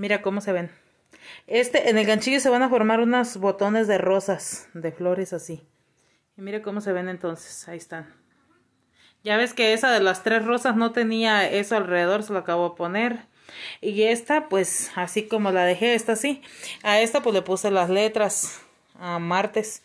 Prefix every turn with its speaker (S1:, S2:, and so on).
S1: Mira cómo se ven. Este, en el ganchillo se van a formar unos botones de rosas, de flores así. Y mira cómo se ven entonces, ahí están. Ya ves que esa de las tres rosas no tenía eso alrededor, se lo acabo de poner. Y esta, pues, así como la dejé, esta sí. A esta, pues, le puse las letras a martes.